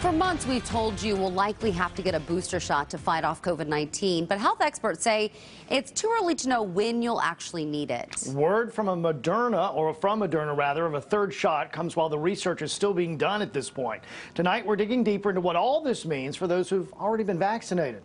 For months, we've told you we'll likely have to get a booster shot to fight off COVID 19, but health experts say it's too early to know when you'll actually need it. Word from a Moderna, or from Moderna rather, of a third shot comes while the research is still being done at this point. Tonight, we're digging deeper into what all this means for those who've already been vaccinated.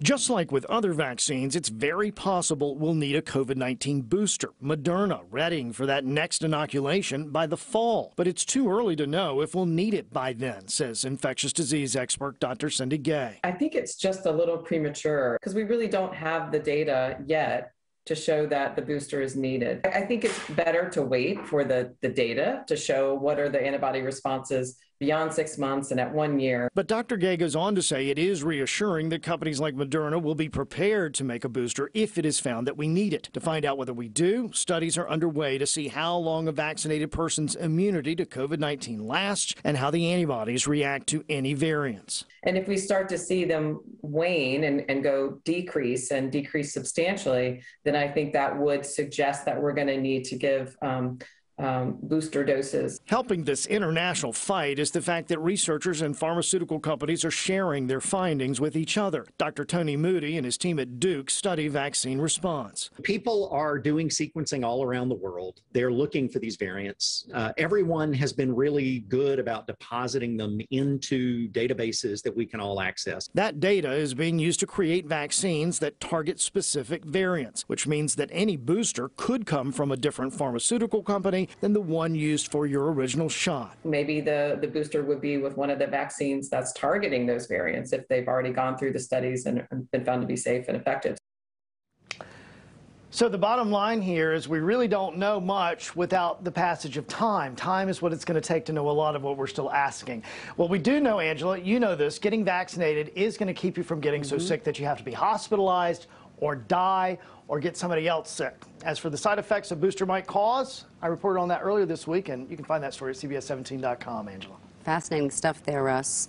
Just like with other vaccines, it's very possible we'll need a COVID 19 booster, Moderna, readying for that next inoculation by the fall. But it's too early to know if we'll need it by then, says infectious disease expert Dr. Cindy Gay. I think it's just a little premature because we really don't have the data yet to show that the booster is needed. I think it's better to wait for the, the data to show what are the antibody responses beyond six months and at one year. But Dr. Gay goes on to say it is reassuring that companies like Moderna will be prepared to make a booster if it is found that we need it. To find out whether we do, studies are underway to see how long a vaccinated person's immunity to COVID 19 lasts and how the antibodies react to any variants. And if we start to see them wane and, and go decrease and decrease substantially, then I think that would suggest that we're going to need to give. Um, um, booster doses. Helping this international fight is the fact that researchers and pharmaceutical companies are sharing their findings with each other. Dr. Tony Moody and his team at Duke study vaccine response. People are doing sequencing all around the world. They're looking for these variants. Uh, everyone has been really good about depositing them into databases that we can all access. That data is being used to create vaccines that target specific variants, which means that any booster could come from a different pharmaceutical company than the one used for your original shot. Maybe the, the booster would be with one of the vaccines that's targeting those variants if they've already gone through the studies and been found to be safe and effective. So the bottom line here is we really don't know much without the passage of time. Time is what it's going to take to know a lot of what we're still asking. Well, we do know, Angela, you know this, getting vaccinated is going to keep you from getting mm -hmm. so mm-hmm. sick that you have to be hospitalized or die or get somebody else sick. As for the side effects a booster might cause, I reported on that earlier this week, and you can find that story at CBS17.com, Angela. Fascinating stuff there, Russ.